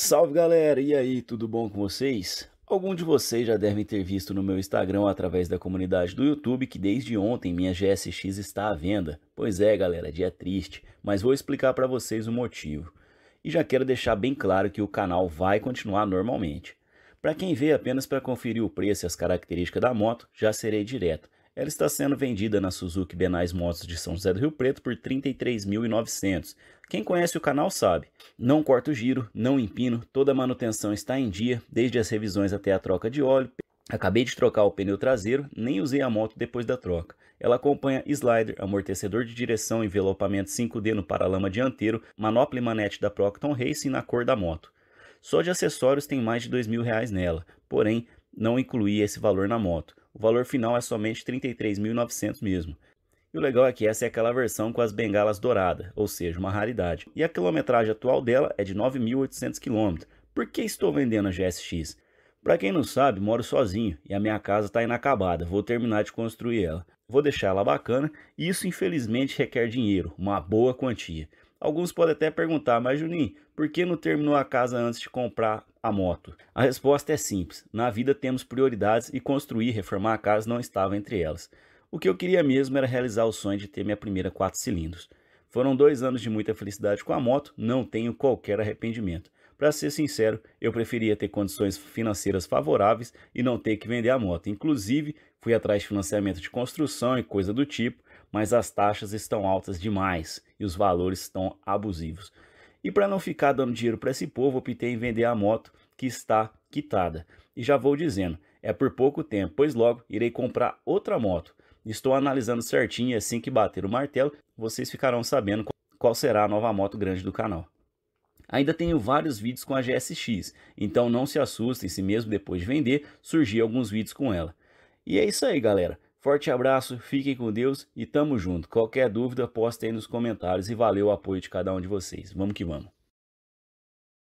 Salve galera, e aí, tudo bom com vocês? Algum de vocês já devem ter visto no meu Instagram através da comunidade do YouTube que desde ontem minha GSX está à venda. Pois é, galera, dia triste, mas vou explicar para vocês o motivo. E já quero deixar bem claro que o canal vai continuar normalmente. Para quem vê apenas para conferir o preço e as características da moto, já serei direto. Ela está sendo vendida na Suzuki Benais Motos de São José do Rio Preto por R$ 33.900. Quem conhece o canal sabe, não corta o giro, não empino, toda a manutenção está em dia, desde as revisões até a troca de óleo. Acabei de trocar o pneu traseiro, nem usei a moto depois da troca. Ela acompanha slider, amortecedor de direção, envelopamento 5D no paralama dianteiro, manopla e manete da Procton Racing na cor da moto. Só de acessórios tem mais de R$ 2.000 nela, porém não incluí esse valor na moto. O valor final é somente 33.900 mesmo. E o legal é que essa é aquela versão com as bengalas douradas, ou seja, uma raridade. E a quilometragem atual dela é de 9.800 km. Por que estou vendendo a GSX? Para quem não sabe, moro sozinho e a minha casa está inacabada, vou terminar de construir ela vou deixar ela bacana, e isso infelizmente requer dinheiro, uma boa quantia. Alguns podem até perguntar, mas Juninho, por que não terminou a casa antes de comprar a moto? A resposta é simples: na vida temos prioridades e construir, reformar a casa não estava entre elas. O que eu queria mesmo era realizar o sonho de ter minha primeira quatro cilindros. Foram dois anos de muita felicidade com a moto, não tenho qualquer arrependimento. Para ser sincero, eu preferia ter condições financeiras favoráveis e não ter que vender a moto. Inclusive, fui atrás de financiamento de construção e coisa do tipo, mas as taxas estão altas demais e os valores estão abusivos. E para não ficar dando dinheiro para esse povo, optei em vender a moto que está quitada. E já vou dizendo, é por pouco tempo, pois logo irei comprar outra moto. Estou analisando certinho e assim que bater o martelo, vocês ficarão sabendo qual será a nova moto grande do canal. Ainda tenho vários vídeos com a GSX, então não se assustem se mesmo depois de vender surgir alguns vídeos com ela. E é isso aí, galera. Forte abraço, fiquem com Deus e tamo junto. Qualquer dúvida, posta aí nos comentários e valeu o apoio de cada um de vocês. Vamos que vamos.